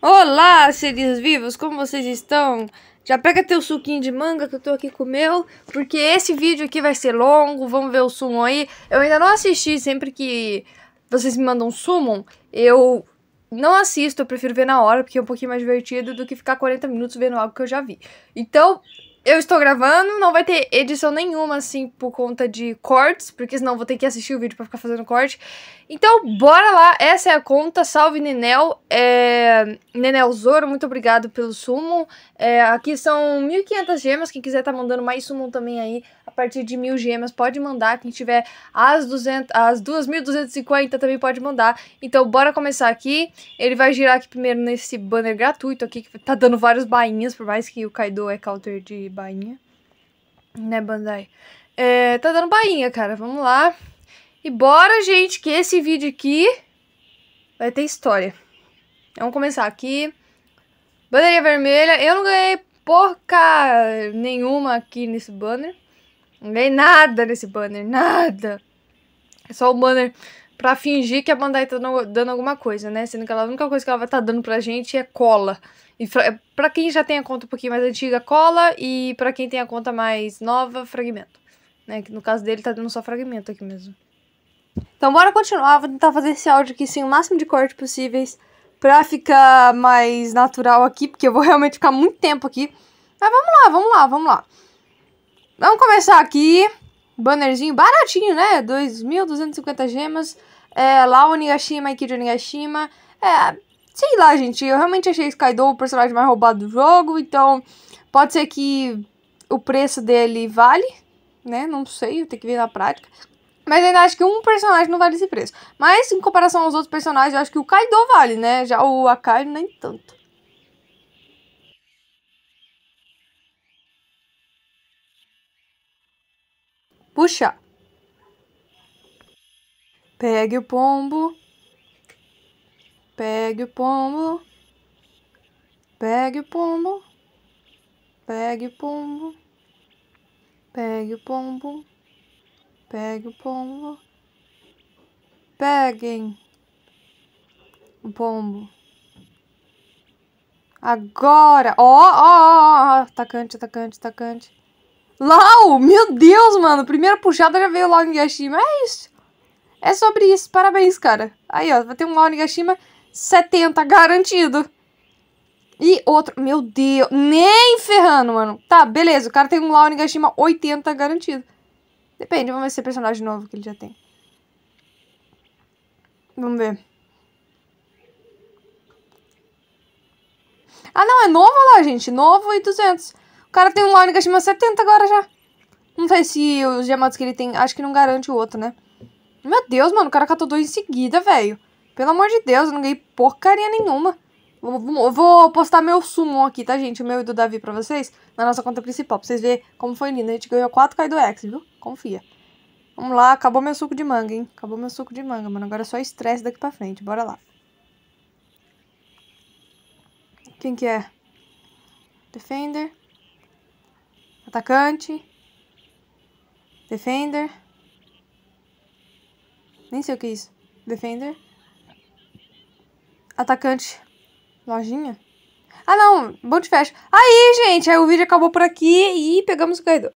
Olá, seres vivos, como vocês estão? Já pega teu suquinho de manga que eu tô aqui com o meu, porque esse vídeo aqui vai ser longo, vamos ver o sumo aí. Eu ainda não assisti, sempre que vocês me mandam sumo, eu não assisto, eu prefiro ver na hora, porque é um pouquinho mais divertido do que ficar 40 minutos vendo algo que eu já vi. Então, eu estou gravando, não vai ter edição nenhuma, assim, por conta de cortes, porque senão vou ter que assistir o vídeo pra ficar fazendo corte. Então, bora lá, essa é a conta, salve Nenel, é... Nenel Zoro, muito obrigado pelo sumo, é, aqui são 1.500 gemas, quem quiser tá mandando mais sumum também aí, a partir de 1.000 gemas, pode mandar. Quem tiver as, 200, as 2.250 também pode mandar. Então bora começar aqui. Ele vai girar aqui primeiro nesse banner gratuito aqui, que tá dando vários bainhas, por mais que o Kaido é counter de bainha. Né, Bandai? É, tá dando bainha, cara. Vamos lá. E bora, gente, que esse vídeo aqui vai ter história. Vamos começar aqui. Bandeirinha vermelha. Eu não ganhei porca nenhuma aqui nesse banner. Não ganhei nada nesse banner, nada. É só o banner pra fingir que a Bandai tá dando alguma coisa, né? Sendo que ela, a única coisa que ela vai estar tá dando pra gente é cola. E fra, é, pra quem já tem a conta um pouquinho mais antiga, cola. E pra quem tem a conta mais nova, fragmento. Né? Que no caso dele tá dando só fragmento aqui mesmo. Então bora continuar, vou tentar fazer esse áudio aqui sem o máximo de corte possíveis pra ficar mais natural aqui, porque eu vou realmente ficar muito tempo aqui. Mas vamos lá, vamos lá, vamos lá. Vamos começar aqui. Bannerzinho baratinho, né? 2.250 gemas. É, lá Onigashima e Kid Nigashima. É, sei lá, gente. Eu realmente achei Skaido o personagem mais roubado do jogo, então pode ser que o preço dele vale, né? Não sei, eu tenho que ver na prática. Mas ainda acho que um personagem não vale esse preço. Mas em comparação aos outros personagens, eu acho que o Kaido vale, né? Já o Akai nem tanto. Puxa. Pegue o pombo. Pegue o pombo. Pegue o pombo. Pegue o pombo. Pegue o pombo. Pegue o pombo. Peguem o pombo. Agora! Ó, ó, ó! Atacante, atacante, atacante. Lau! Meu Deus, mano! Primeira puxada já veio logo em Gashima. É isso. É sobre isso. Parabéns, cara. Aí, ó. Vai ter um Lau Nigashima 70 garantido. E outro... Meu Deus! Nem ferrando, mano. Tá, beleza. O cara tem um Lau Nigashima 80 garantido. Depende, vamos ver se é personagem novo que ele já tem. Vamos ver. Ah, não, é novo lá, gente. Novo e 200. O cara tem um Lawne Gashima 70 agora já. Não sei se os diamantes que ele tem... Acho que não garante o outro, né? Meu Deus, mano. O cara catou dois em seguida, velho. Pelo amor de Deus, eu não ganhei porcaria nenhuma. Eu vou postar meu sumo aqui, tá, gente? O meu e do Davi pra vocês. Na nossa conta principal. Pra vocês verem como foi lindo. A gente ganhou 4K do X, viu? confia. Vamos lá, acabou meu suco de manga, hein? Acabou meu suco de manga, mano. Agora é só estresse daqui pra frente. Bora lá. Quem que é? Defender. Atacante. Defender. Nem sei o que é isso. Defender. Atacante. Lojinha? Ah, não. Bom de fecha. Aí, gente. Aí o vídeo acabou por aqui e pegamos o corredor.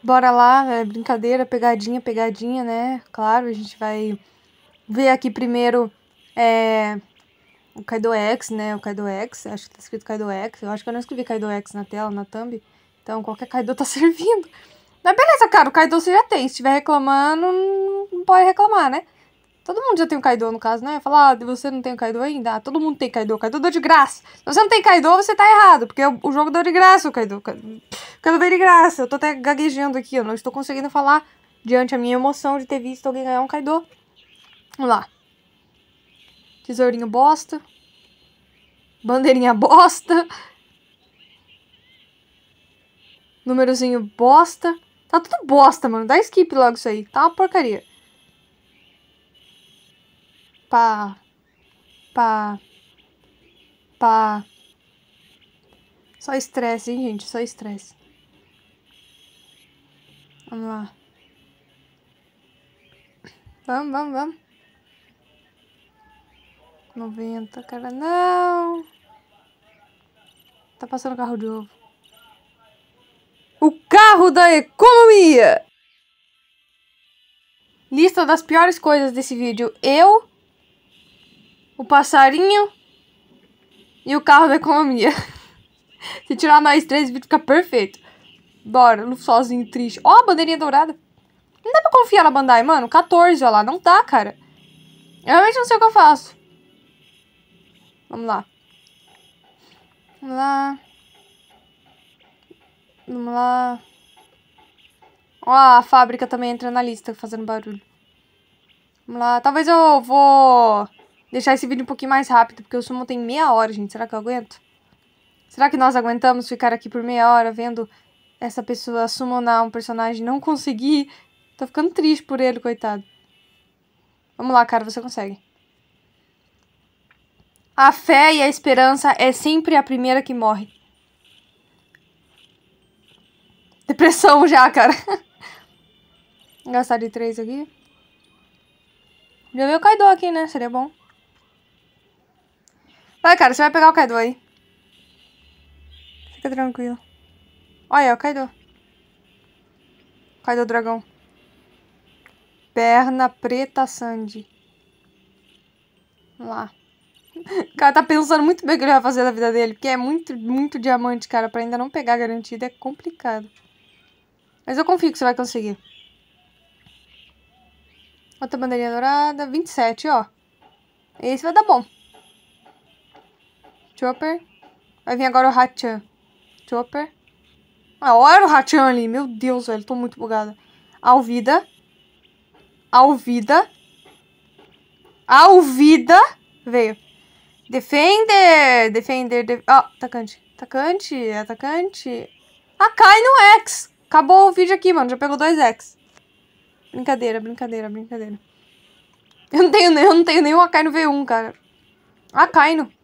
Bora lá, é brincadeira, pegadinha, pegadinha, né? Claro, a gente vai ver aqui primeiro é, o Kaido X, né? O Kaido X, acho que tá escrito Kaido X. Eu acho que eu não escrevi Kaido X na tela, na thumb. Então qualquer Kaido tá servindo. Mas beleza, cara, o Kaido você já tem. Se estiver reclamando, não pode reclamar, né? Todo mundo já tem o Kaido, no caso, né? Falar, ah, você não tem o Kaido ainda? Ah, todo mundo tem Kaido. Kaido deu de graça. Se você não tem Kaido, você tá errado, porque o jogo deu de graça o Kaido. Kaido, Kaido deu de graça. Eu tô até gaguejando aqui, eu não estou conseguindo falar diante a minha emoção de ter visto alguém ganhar um Kaido. Vamos lá. Tesourinho bosta. Bandeirinha bosta. Númerozinho bosta. Tá tudo bosta, mano. Dá skip logo isso aí. Tá uma porcaria pá, pá, pá. Só estresse, hein, gente? Só estresse. Vamos lá. Vamos, vamos, vamos. 90, cara, não. Tá passando carro de ovo. O carro da economia! Lista das piores coisas desse vídeo. Eu o passarinho e o carro da economia. Se tirar mais três, o vídeo fica perfeito. Bora, no sozinho, triste. Ó, a bandeirinha dourada. Não dá pra confiar na Bandai, mano. 14, ó lá. Não dá, cara. Eu realmente não sei o que eu faço. Vamos lá. Vamos lá. Vamos lá. Ó, a fábrica também entra na lista fazendo barulho. Vamos lá. Talvez eu vou deixar esse vídeo um pouquinho mais rápido, porque o sumo tem meia hora, gente. Será que eu aguento? Será que nós aguentamos ficar aqui por meia hora vendo essa pessoa summonar um personagem não conseguir? Tô ficando triste por ele, coitado. Vamos lá, cara, você consegue. A fé e a esperança é sempre a primeira que morre. Depressão já, cara. Vou gastar de três aqui. Já veio o Kaido aqui, né? Seria bom. Vai, cara, você vai pegar o Kaido aí. Fica tranquilo. Olha, é o Kaido. Kaido dragão. Perna preta Sandy. Vamos lá. O cara tá pensando muito bem o que ele vai fazer da vida dele, porque é muito, muito diamante, cara. Pra ainda não pegar garantido é complicado. Mas eu confio que você vai conseguir. Outra bandeirinha dourada, 27, ó. Esse vai dar bom. Chopper. Vai vir agora o Hachan. Chopper. Ah, olha o Hachan ali. Meu Deus, velho. Tô muito bugada. Alvida. Alvida. Alvida. Veio. Defender. Defender. Ó, oh, atacante. Atacante. Atacante. Ah, cai no X. Acabou o vídeo aqui, mano. Já pegou dois X. Brincadeira, brincadeira, brincadeira. Eu não tenho, eu não tenho nenhum Akainu V1, cara. Akainu. Ah,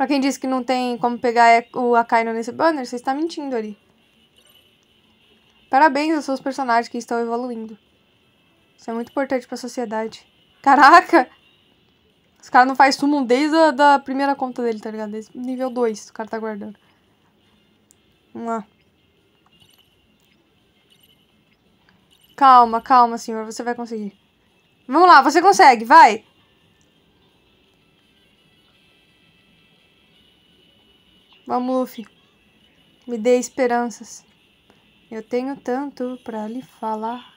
Pra quem disse que não tem como pegar é o Akainu nesse banner, você está mentindo ali. Parabéns aos seus personagens que estão evoluindo. Isso é muito importante pra sociedade. Caraca! Os caras não faz summon desde a da primeira conta dele, tá ligado? Desde nível 2, o cara tá guardando. Vamos lá. Calma, calma, senhor. Você vai conseguir. Vamos lá, você consegue, vai! Mamlufe, me dê esperanças. Eu tenho tanto para lhe falar.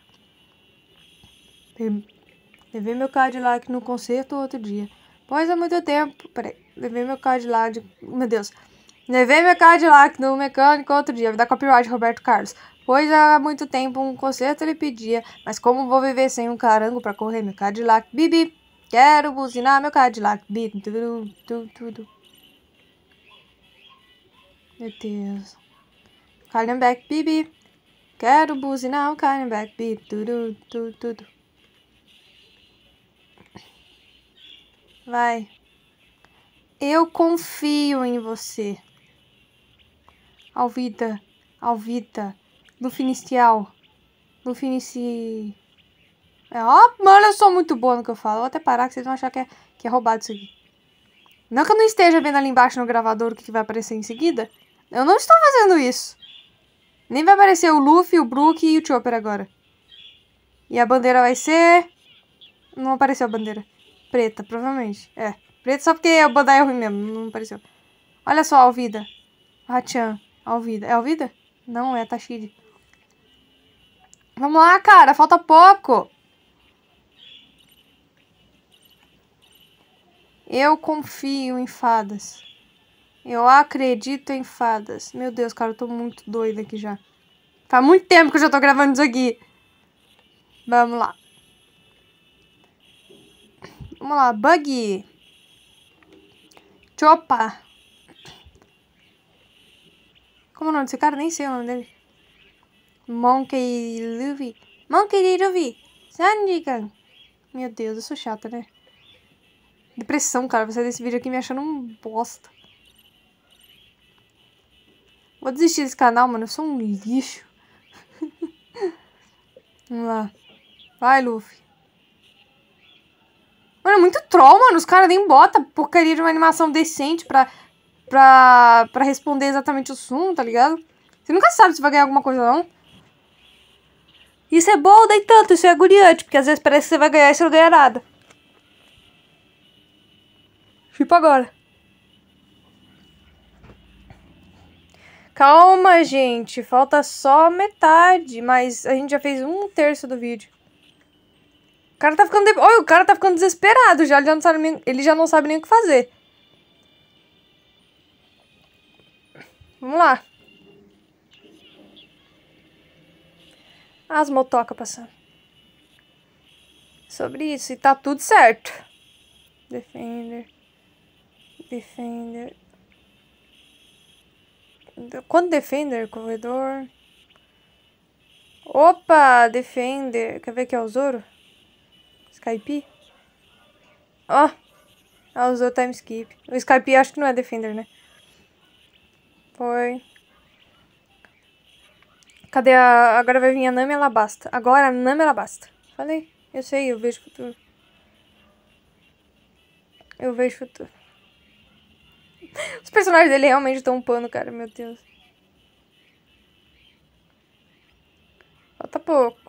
Levei meu Cadillac no concerto outro dia. Pois há muito tempo. Peraí, levei meu Cadillac. De... Meu Deus. Levei meu Cadillac no mecânico outro dia. Da copyright Roberto Carlos. Pois há muito tempo um concerto ele pedia. Mas como vou viver sem um carango para correr meu Cadillac? Bibi, quero buzinar meu Cadillac. Bibi, tudo, tudo, tudo. Meu Deus. Calling back, Bibi. Quero buzinar o calling back, Bibi. Tudo, tudo, tudo. Vai. Eu confio em você. Alvita, Alvita, Lufinicial, Lufinici... É, ó, mano, eu sou muito boa no que eu falo. Vou até parar que vocês vão achar que é, que é roubado isso aqui. Não que eu não esteja vendo ali embaixo no gravador o que vai aparecer em seguida, eu não estou fazendo isso. Nem vai aparecer o Luffy, o Brook e o Chopper agora. E a bandeira vai ser... Não apareceu a bandeira. Preta, provavelmente. É, preta só porque a Bandai é ruim mesmo, não apareceu. Olha só a Alvida. Hachan. Alvida. É Alvida? Não, é Tashiri. Vamos lá, cara. Falta pouco. Eu confio em fadas. Eu acredito em fadas. Meu Deus, cara, eu tô muito doida aqui já. Faz muito tempo que eu já tô gravando isso aqui. Vamos lá. Vamos lá, Buggy. Chopa. Como é o nome desse cara? Nem sei o nome dele. Monkey Luffy. Monkey Luffy. Sandigan. Meu Deus, eu sou chata, né? Depressão, cara. Você sair desse vídeo aqui me achando um bosta. Vou desistir desse canal, mano. Eu sou um lixo. Vamos lá. Vai, Luffy. Mano, é muito troll, mano. Os caras nem botam porcaria de uma animação decente pra, pra, pra responder exatamente o sum, tá ligado? Você nunca sabe se vai ganhar alguma coisa, não. Isso é bom, daí é tanto. Isso é agoniante, porque às vezes parece que você vai ganhar e você não ganha nada. Tipo agora. Calma, gente. Falta só metade, mas a gente já fez um terço do vídeo. O cara tá ficando... De... o cara tá ficando desesperado já. Ele já não sabe nem, ele já não sabe nem o que fazer. Vamos lá. As motocas passando. Sobre isso. E tá tudo certo. Defender. Defender. Quando defender, corredor. Opa, defender. Quer ver que é o Zoro? Skype? Ó. Oh. Ah, usou time skip. O Skype acho que não é defender, né? Foi. Cadê a... Agora vai vir a Nami Alabasta. Agora a Nami Alabasta. Falei. Eu sei, eu vejo futuro. Eu vejo futuro. Os personagens dele realmente estão um pano, cara, meu Deus. Falta pouco.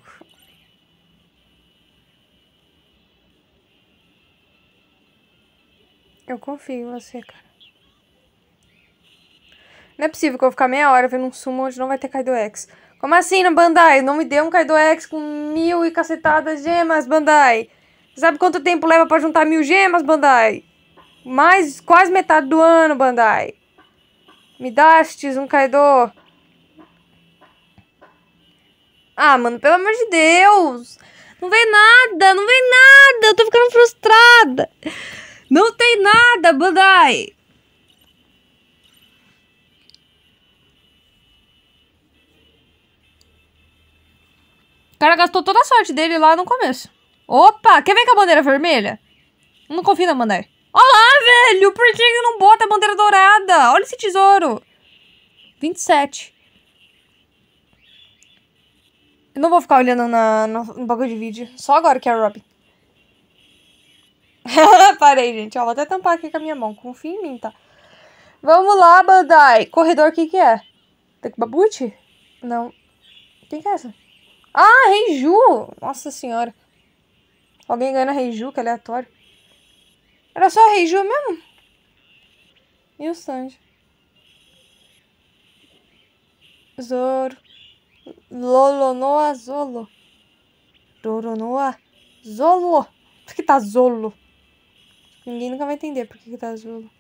Eu confio em você, cara. Não é possível que eu vou ficar meia hora vendo um sumo onde não vai ter Kaido X. Como assim na Bandai? Não me deu um Kaido X com mil e cacetadas gemas, Bandai. Sabe quanto tempo leva para juntar mil gemas, Bandai? Mais quase metade do ano, Bandai. Me dastes um Kaido. Ah, mano, pelo amor de Deus. Não vem nada, não vem nada. Eu tô ficando frustrada. Não tem nada, Bandai. O cara gastou toda a sorte dele lá no começo. Opa, quer ver com a bandeira vermelha? Não confia na Bandai. Olá, velho! Por que não bota a bandeira dourada? Olha esse tesouro! 27. Eu não vou ficar olhando na, no, no bagulho de vídeo. Só agora que é a Robin. Parei, gente. Ó, vou até tampar aqui com a minha mão. Confia em mim, tá? Vamos lá, Bandai. Corredor, o que que é? babute? Não. Quem que é essa? Ah, Reiju! Nossa senhora. Alguém ganha Reiju, que é aleatório. Era só Reiju mesmo? E o Sanji? Zoro. Lolonoa Zolo. Roronoa Zolo. Por que tá Zolo? Ninguém nunca vai entender por que, que tá Zolo.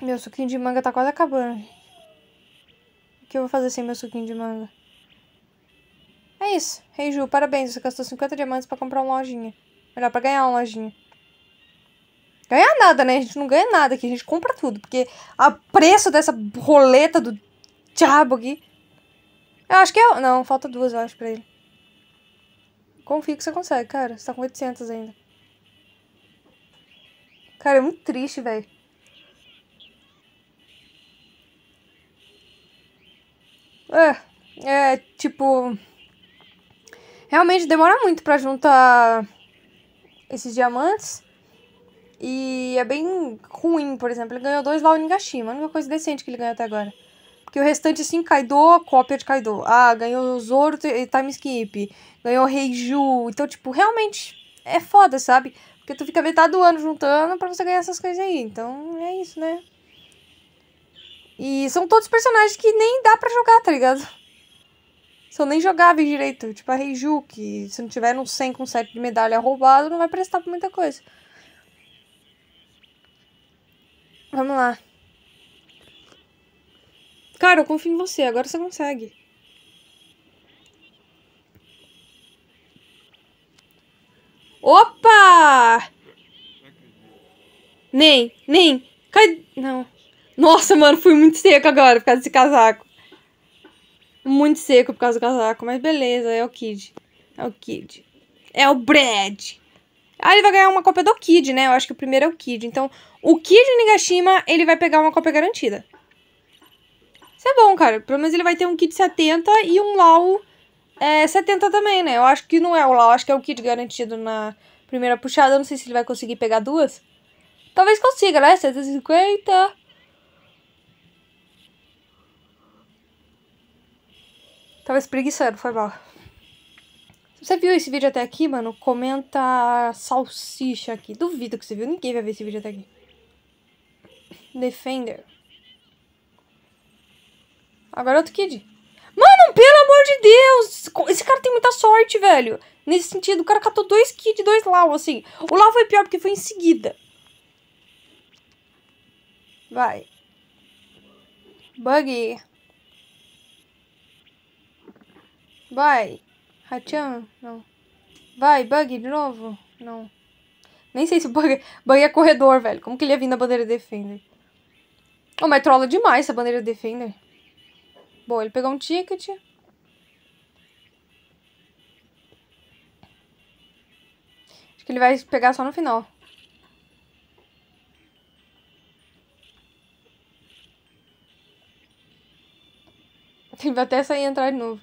Meu suquinho de manga tá quase acabando. O que eu vou fazer sem meu suquinho de manga? É isso. Reiju, parabéns. Você gastou 50 diamantes pra comprar uma lojinha. Melhor, pra ganhar uma lojinha ganhar nada, né? A gente não ganha nada aqui, a gente compra tudo. Porque a preço dessa roleta do diabo aqui. Eu acho que é. Não, falta duas, eu acho, pra ele. Confio que você consegue, cara. Você tá com 800 ainda. Cara, é muito triste, velho. É, é, tipo... Realmente demora muito pra juntar esses diamantes. E é bem ruim, por exemplo. Ele ganhou dois lá o Nigashima, a única coisa decente que ele ganhou até agora. Porque o restante, assim, Kaido, cópia de Kaido. Ah, ganhou Zoro e Time Skip. Ganhou Reiju. Então, tipo, realmente é foda, sabe? Porque tu fica metade do ano juntando pra você ganhar essas coisas aí. Então, é isso, né? E são todos personagens que nem dá pra jogar, tá ligado? São nem jogáveis direito. Tipo a Reiju, que se não tiver um 100 com 7 de medalha roubado, não vai prestar pra muita coisa. Vamos lá. Cara, eu confio em você. Agora você consegue. Opa! Nem, nem. Cai. Não. Nossa, mano, fui muito seco agora por causa desse casaco. Muito seco por causa do casaco. Mas beleza, é o Kid. É o Kid. É o Brad. Ah, ele vai ganhar uma cópia do Kid, né? Eu acho que o primeiro é o Kid. Então, o Kid Nigashima, ele vai pegar uma cópia garantida. Isso é bom, cara. Pelo menos ele vai ter um Kid 70 e um Lau é, 70 também, né? Eu acho que não é o Lau, acho que é o Kid garantido na primeira puxada. Eu não sei se ele vai conseguir pegar duas. Talvez consiga, né? 750... Tava espreguiçando, foi mal. Se você viu esse vídeo até aqui, mano, comenta salsicha aqui. Duvido que você viu, ninguém vai ver esse vídeo até aqui. Defender. Agora é outro Kid. Mano, pelo amor de Deus! Esse cara tem muita sorte, velho. Nesse sentido, o cara catou dois Kid, dois Lau, assim. O Lau foi pior porque foi em seguida. Vai. Buggy. Vai. Hachan? Não. Vai, Buggy de novo? Não. Nem sei se o Buggy... Buggy é corredor, velho. Como que ele ia vir na bandeira de Defender? Oh, mas trola demais essa bandeira Defender. Bom, ele pegou um ticket. Acho que ele vai pegar só no final. Ele vai até sair e entrar de novo.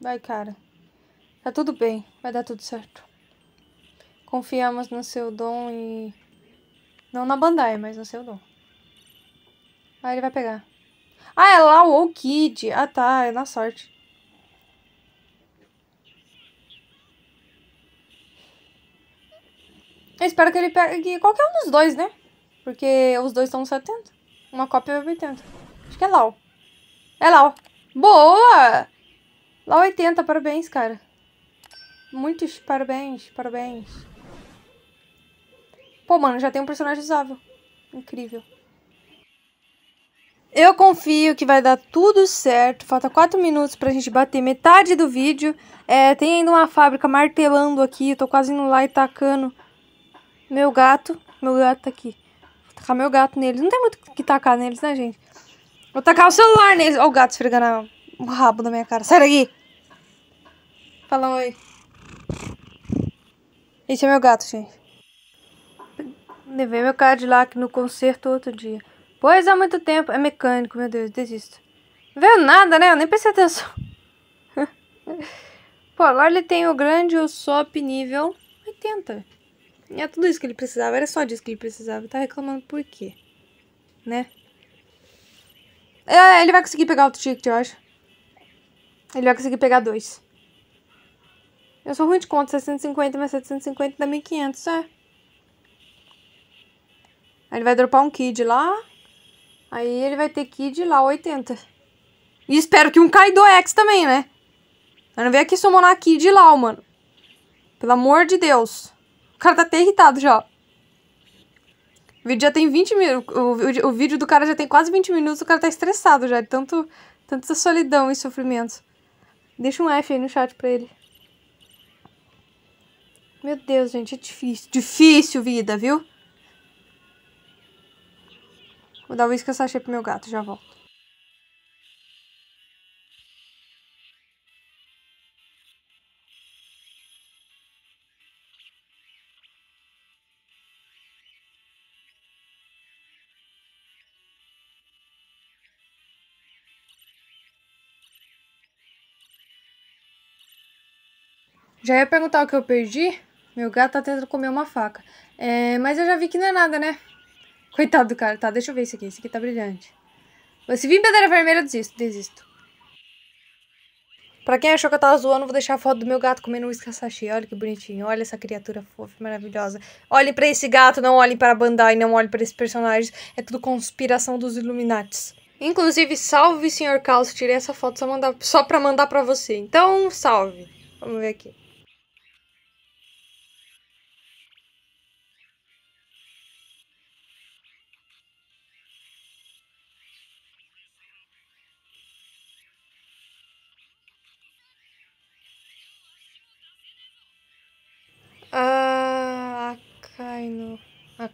Vai, cara. Tá tudo bem. Vai dar tudo certo. Confiamos no seu dom e. Não na Bandai, mas no seu dom. Aí ele vai pegar. Ah, é lá o Kid. Ah, tá. É na sorte. Eu espero que ele pegue qualquer um dos dois, né? Porque os dois estão 70. Uma cópia é 80. Acho que é Lau. É Lau. Boa! Lau 80, parabéns, cara. Muitos parabéns, parabéns. Pô, mano, já tem um personagem usável. Incrível. Eu confio que vai dar tudo certo. Falta 4 minutos pra gente bater metade do vídeo. É, tem ainda uma fábrica martelando aqui. Eu tô quase indo lá e tacando meu gato. Meu gato tá aqui. Vou tacar meu gato neles. Não tem muito o que tacar neles, né, gente? Vou tacar o celular neles. Ó o gato esfregando o rabo da minha cara. Sai daqui! Fala oi. Esse é meu gato, gente. Levei meu Cadillac no concerto outro dia. Pois há muito tempo. É mecânico, meu Deus, desisto. veio nada, né? Eu nem prestei atenção. Pô, agora ele tem o grande o SOP nível 80. E é tudo isso que ele precisava. Era só disso que ele precisava. Tá reclamando por quê? Né? É, ele vai conseguir pegar outro ticket, eu acho. Ele vai conseguir pegar dois. Eu sou ruim de conta, 650 mais 750 dá 1500, é. Aí ele vai dropar um kid lá. Aí ele vai ter kid lá, 80. E espero que um Kaido X também, né? Eu não vem aqui summonar kid lá, mano. Pelo amor de Deus. O cara tá até irritado já. O vídeo já tem 20 minutos. O, o, vídeo do cara já tem quase 20 minutos. O cara tá estressado já. De tanto, tanta solidão e sofrimento. Deixa um F aí no chat pra ele. Meu Deus, gente, é difícil. Difícil vida, viu? Vou dar o uísque sachê pro meu gato, já volto. Já ia perguntar o que eu perdi. Meu gato tá tentando comer uma faca. É, mas eu já vi que não é nada, né? Coitado do cara, tá? Deixa eu ver isso aqui. esse aqui tá brilhante. Se vir bandeira vermelha, eu desisto. Desisto. Pra quem achou que eu tava zoando, vou deixar a foto do meu gato comendo um sachê. Olha que bonitinho. Olha essa criatura fofa, maravilhosa. Olhem para esse gato, não olhem para Bandai, não olhem para esses personagens. É tudo conspiração dos Illuminates. Inclusive, salve, Sr. Carlos Tirei essa foto só, mandar, só pra mandar pra você. Então, salve. Vamos ver aqui.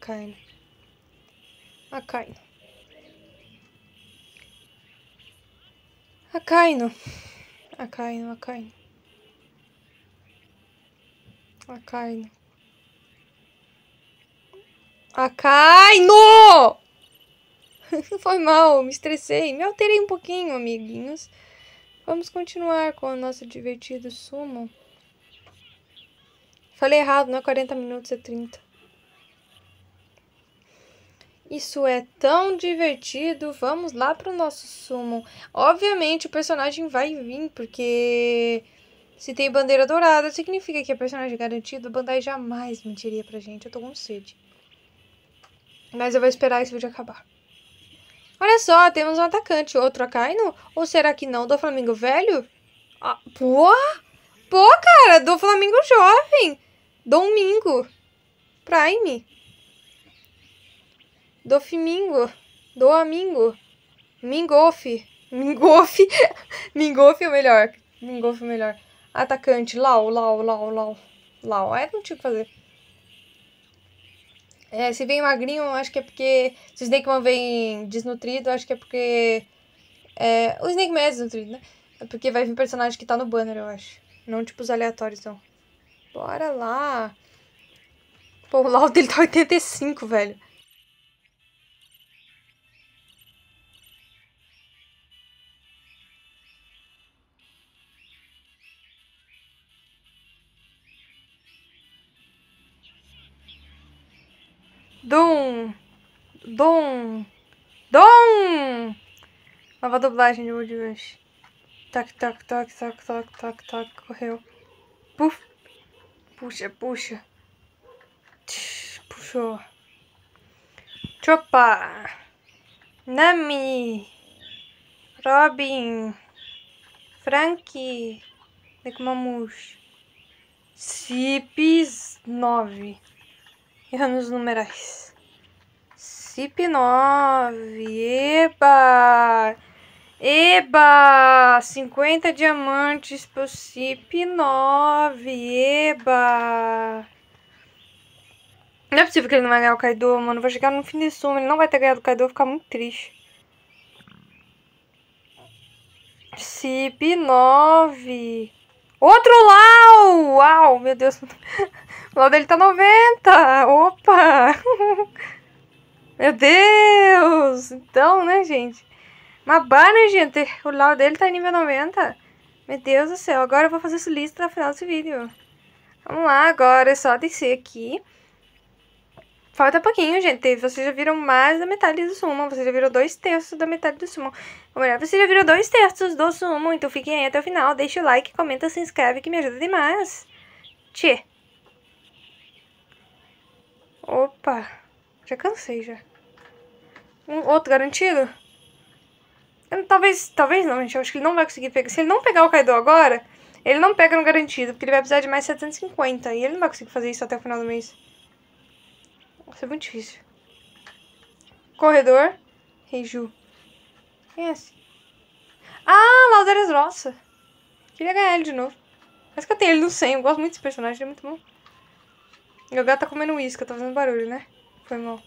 Akaino. Akaino. Akaino. Akaino, Akaino. Akaino. Akaino! Foi mal, me estressei. Me alterei um pouquinho, amiguinhos. Vamos continuar com o nosso divertido sumo. Falei errado, não é 40 minutos, é 30. Isso é tão divertido. Vamos lá pro nosso sumo. Obviamente o personagem vai vir, porque se tem bandeira dourada, significa que é personagem garantido. O Bandai jamais mentiria pra gente. Eu tô com sede. Mas eu vou esperar esse vídeo acabar. Olha só, temos um atacante, outro Akainu? Ou será que não do Flamengo velho? Ah, pô! Pô, cara, do Flamengo jovem! Domingo. Prime do amingo mingolfe mingolfe mingolfe é o melhor, mingolfe é o melhor. Atacante, Lau, Lau, Lau, Lau, Lau, é, não tinha o que fazer. É, se vem magrinho, acho que é porque, se o Snakeman vem desnutrido, acho que é porque, é, o Snakeman é desnutrido, né? É porque vai vir personagem que tá no banner, eu acho, não tipo os aleatórios, então Bora lá. Pô, o Lau dele tá 85, velho. Dom. Dom. Dom. Nova dublagem de Woody Rush. Tac, tac, tac, tac, tac, tac, tac. Correu. Puf. Puxa, puxa. Puxou. Chopa. Nami. Robin. Frankie. Necmamush. sipis 9. Errando os numerais. CIP 9. Eba! Eba! 50 diamantes pro CIP 9. Eba! Não é possível que ele não vai ganhar o Kaido, mano. Vai chegar no fim de suma. Ele não vai ter ganhado o Kaido. Eu vou ficar muito triste. CIP 9. Outro Lau! Uau, meu Deus. O valor dele tá 90. Opa! Meu Deus! Então, né, gente? Uma barra, gente. Né? O lau dele tá nível 90. Meu Deus do céu. Agora eu vou fazer essa lista no final desse vídeo. Vamos lá, agora é só descer aqui. Falta pouquinho, gente. Vocês já viram mais da metade do sumo. Vocês já viram dois terços da metade do sumo. Ou melhor, vocês já viram dois terços do sumo. Então fiquem aí até o final. Deixa o like, comenta, se inscreve que me ajuda demais. Tchê. Opa. Já cansei, já. Um outro garantido? Eu, talvez, talvez não, gente. Eu acho que ele não vai conseguir pegar. Se ele não pegar o Kaido agora, ele não pega no garantido, porque ele vai precisar de mais 750. E ele não vai conseguir fazer isso até o final do mês. Isso é muito difícil. Corredor. Reiju. Quem é esse? Ah, Lazarus Roça. Queria ganhar ele de novo. Mas que eu tenho ele no 100. Eu gosto muito desse personagem, ele é muito bom. Meu gato tá comendo uísque, tá fazendo barulho, né? Foi mal.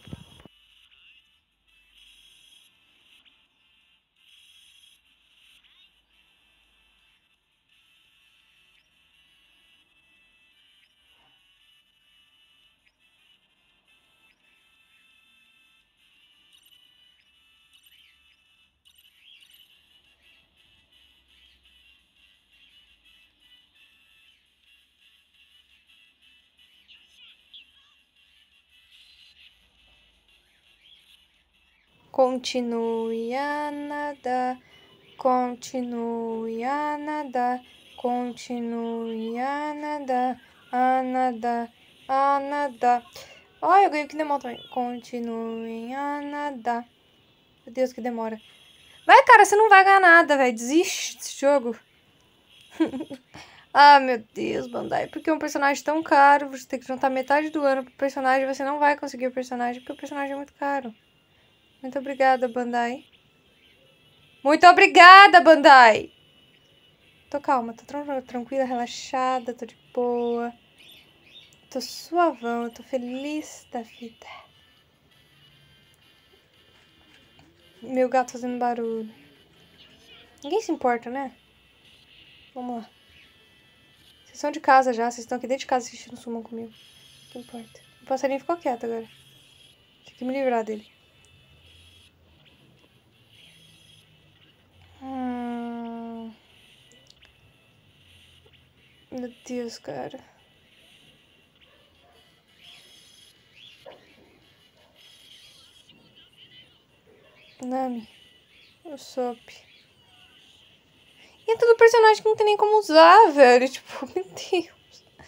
Continue a nadar, continue a nadar, continue a nadar, a nadar, a nadar. Ai, oh, eu ganhei que demora também. Continue a nadar. Meu Deus, que demora. Vai, cara, você não vai ganhar nada, velho. Desiste desse jogo. ah, meu Deus, Bandai. Porque é um personagem tão caro, você tem que juntar metade do ano pro personagem, você não vai conseguir o personagem, porque o personagem é muito caro. Muito obrigada, Bandai. Muito obrigada, Bandai! Tô calma, tô tranquila, relaxada, tô de boa. Tô suavão, tô feliz da vida. Meu gato fazendo barulho. Ninguém se importa, né? Vamos lá. Vocês são de casa já, vocês estão aqui dentro de casa assistindo Suman comigo. Não importa. O passarinho ficou quieto agora. Tinha que me livrar dele. Meu Deus, cara. Nami. O Sop. E é todo personagem que não tem nem como usar, velho. Tipo, meu Deus. É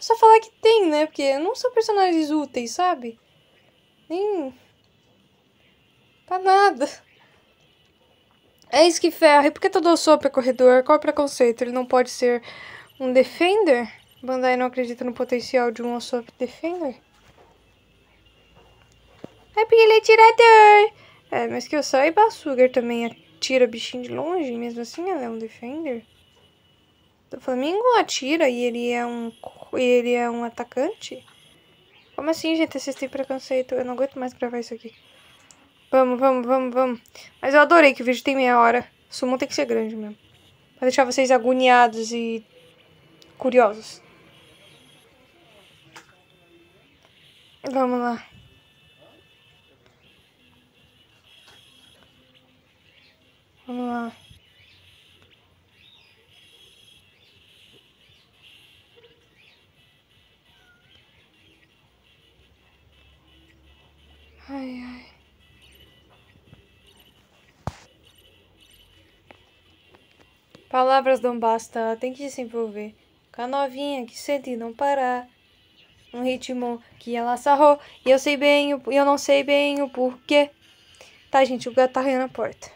só falar que tem, né? Porque não são personagens úteis, sabe? Nem. Pra nada. É isso que ferra. E por que todo Sop é corredor? Qual é o preconceito? Ele não pode ser um Defender? Bandai não acredita no potencial de um Osop Defender? É porque ele é atirador! É, mas que eu saiba, sugar também atira bichinho de longe, mesmo assim ela é um Defender. O Flamengo atira e ele é um ele é um atacante? Como assim, gente? Vocês têm preconceito. Eu não aguento mais gravar isso aqui. Vamos, vamos, vamos, vamos. Mas eu adorei que o vídeo tem meia hora. sumo tem que ser grande mesmo. Pra deixar vocês agoniados e curiosos. Vamos lá. Vamos lá. Ai, ai. Palavras não basta, tem que desenvolver a novinha que sente não parar. Um ritmo que ela sarrou, e eu sei bem, o, eu não sei bem o porquê. Tá, gente, o gato tá arranhando a porta.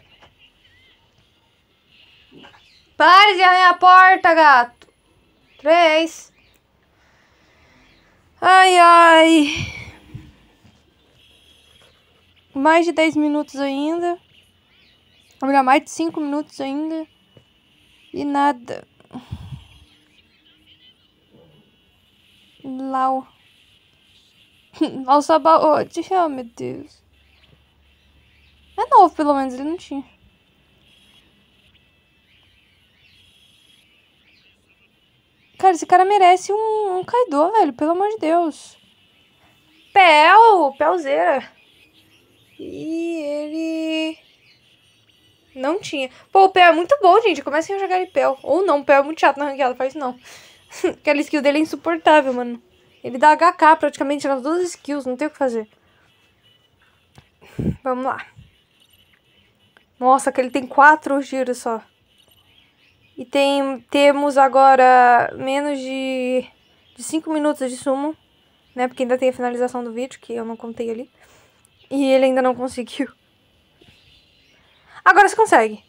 pare de arranhar a porta, gato! Três. Ai, ai. Mais de dez minutos ainda. Ou melhor, mais de cinco minutos ainda. E nada. Lau. Alçabaote. Oh, meu Deus. É novo, pelo menos, ele não tinha. Cara, esse cara merece um, um Kaido, velho, pelo amor de Deus. Pel! Pelzeira. E ele... Não tinha. Pô, o Pel é muito bom, gente. Comecem a jogar ele Pel. Ou não, o Pel é muito chato na ranqueada, faz isso não. Aquela skill dele é insuportável, mano. Ele dá HK praticamente nas duas skills, não tem o que fazer. Vamos lá. Nossa, que ele tem quatro giros só. E tem, temos agora menos de, de cinco minutos de sumo, né? Porque ainda tem a finalização do vídeo, que eu não contei ali. E ele ainda não conseguiu. Agora você consegue.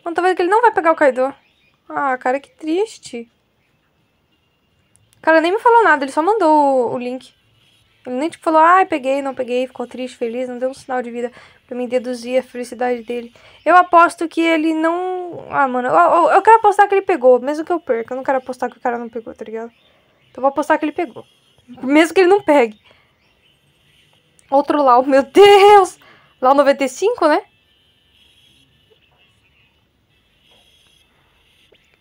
Então talvez que ele não vai pegar o Kaido. Ah, cara, que triste. O cara nem me falou nada, ele só mandou o link. Ele nem tipo falou, ai, ah, peguei, não peguei, ficou triste, feliz, não deu um sinal de vida pra mim deduzir a felicidade dele. Eu aposto que ele não. Ah, mano, eu, eu, eu, quero apostar que ele pegou, mesmo que eu perca. Eu não quero apostar que o cara não pegou, tá ligado? Então eu vou apostar que ele pegou. Mesmo que ele não pegue. Outro Lau, meu Deus! Lau 95, né?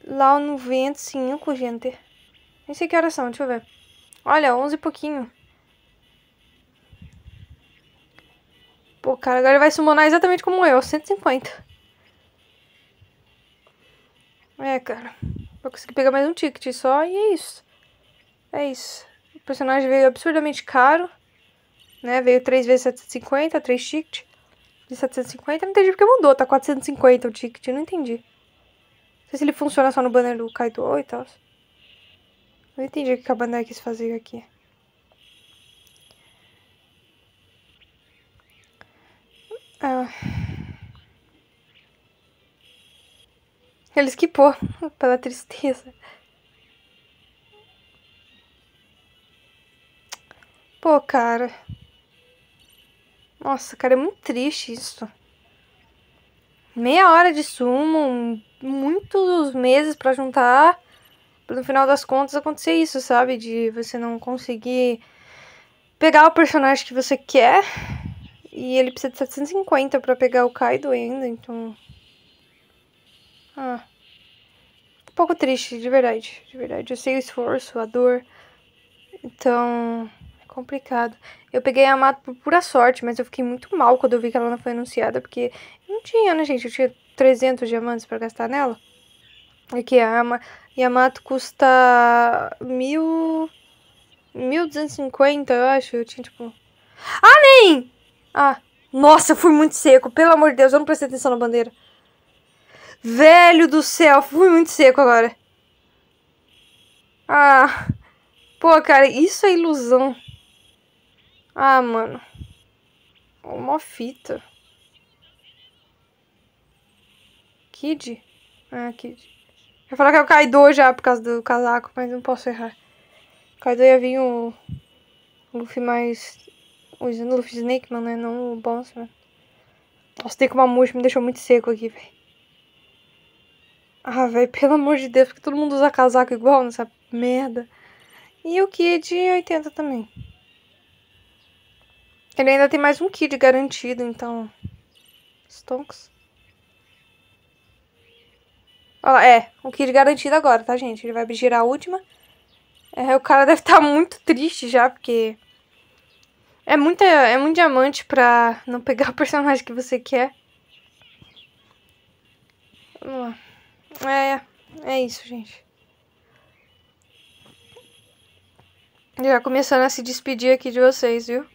Lá 95, gente. Nem sei que horas são, deixa eu ver. Olha, 11 e pouquinho. Pô, cara, agora ele vai summonar exatamente como eu, 150. É, cara. Vou conseguir pegar mais um ticket só e é isso. É isso. O personagem veio absurdamente caro. Né? Veio 3 vezes 750, 3 tickets. De 750, não entendi porque mudou, tá 450 o ticket, não entendi. Não sei se ele funciona só no banner do Kaido e tal. Não entendi o que a banda quis fazer aqui. Ah. Ele esquipou pela tristeza. Pô, cara. Nossa, cara, é muito triste isso. Meia hora de sumo, um muitos meses para juntar. No final das contas acontecer isso, sabe? De você não conseguir pegar o personagem que você quer. E ele precisa de 750 para pegar o Kaido ainda, então. Ah. Um pouco triste, de verdade. De verdade. Eu sei o esforço, a dor. Então. É complicado. Eu peguei a Mato por pura sorte, mas eu fiquei muito mal quando eu vi que ela não foi anunciada, porque. Não tinha, né, gente? Eu tinha 300 diamantes para gastar nela. Aqui, a Yamato custa mil... 1250, eu acho. Eu tinha, tipo... Ah, nem! Ah, nossa, eu fui muito seco. Pelo amor de Deus, eu não prestei atenção na bandeira. Velho do céu, fui muito seco agora. Ah, pô, cara, isso é ilusão. Ah, mano. Uma fita. Kid? Ah, Kid. Eu ia falar que é o Kaido já por causa do casaco, mas não posso errar. O Kaido ia vir o Luffy mais. Usando o Luffy Snake, mano, né? Não o mano. Nossa, tem com uma murcha, me deixou muito seco aqui, velho. Ah, velho, pelo amor de Deus, porque todo mundo usa casaco igual nessa merda. E o Kid 80 também. Ele ainda tem mais um Kid garantido, então. Stonks. Olha lá, é, O kit garantido agora, tá, gente? Ele vai girar a última. É, o cara deve estar tá muito triste já, porque... É, muita, é muito diamante pra não pegar o personagem que você quer. Vamos lá. É, é isso, gente. Já tá começando a se despedir aqui de vocês, viu?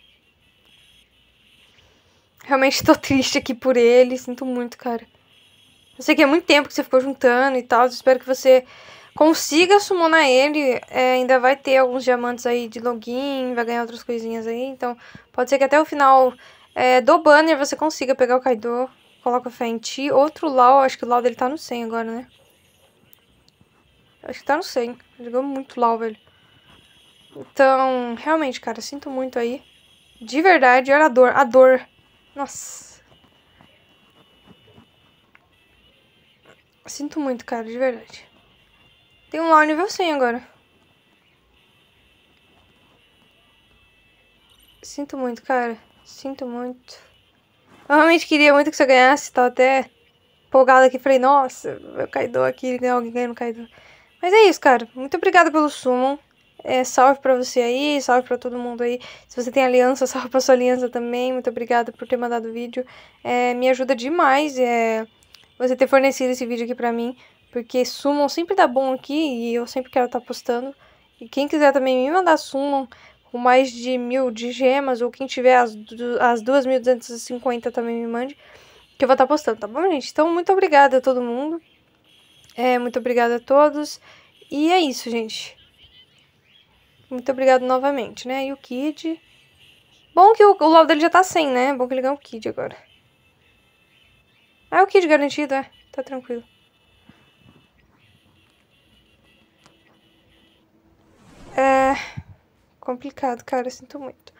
Realmente tô triste aqui por ele. Sinto muito, cara. Eu sei que é muito tempo que você ficou juntando e tal. Espero que você consiga sumonar ele. É, ainda vai ter alguns diamantes aí de login, vai ganhar outras coisinhas aí. Então, pode ser que até o final é, do banner você consiga pegar o Kaido. Coloca fé em ti. Outro Lau, acho que o Lau dele tá no 100 agora, né? Acho que tá no 100. Jogou muito Lau, velho. Então, realmente, cara, sinto muito aí. De verdade, era a dor. A dor. Nossa. Sinto muito, cara, de verdade. Tem um lá nível 100 agora. Sinto muito, cara. Sinto muito. Eu realmente queria muito que você ganhasse, tava até empolgado aqui. Falei, nossa, meu Kaido aqui, ganhou alguém ganhando Kaido. Mas é isso, cara. Muito obrigada pelo sumo. É, salve pra você aí, salve pra todo mundo aí. Se você tem aliança, salve pra sua aliança também. Muito obrigada por ter mandado o vídeo. É, me ajuda demais. É você ter fornecido esse vídeo aqui pra mim, porque Summon sempre dá bom aqui e eu sempre quero estar tá postando. E quem quiser também me mandar Summon com mais de mil de gemas, ou quem tiver as, as 2.250 também me mande, que eu vou estar tá postando, tá bom, gente? Então, muito obrigada a todo mundo. É, muito obrigada a todos. E é isso, gente. Muito obrigado novamente, né? E o Kid... Bom que o, o lado dele já tá sem, né? Bom que ele ganhou o Kid agora. Ah, é o kit garantido, é. Tá tranquilo. É... Complicado, cara. Sinto muito.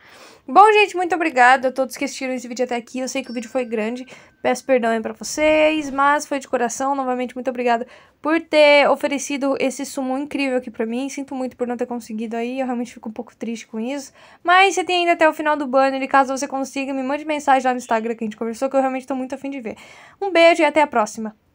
Bom, gente, muito obrigada a todos que assistiram esse vídeo até aqui. Eu sei que o vídeo foi grande, peço perdão aí pra vocês, mas foi de coração. Novamente, muito obrigada por ter oferecido esse sumo incrível aqui pra mim. Sinto muito por não ter conseguido aí, eu realmente fico um pouco triste com isso. Mas você tem ainda até o final do banner e caso você consiga, me mande mensagem lá no Instagram que a gente conversou, que eu realmente tô muito afim de ver. Um beijo e até a próxima!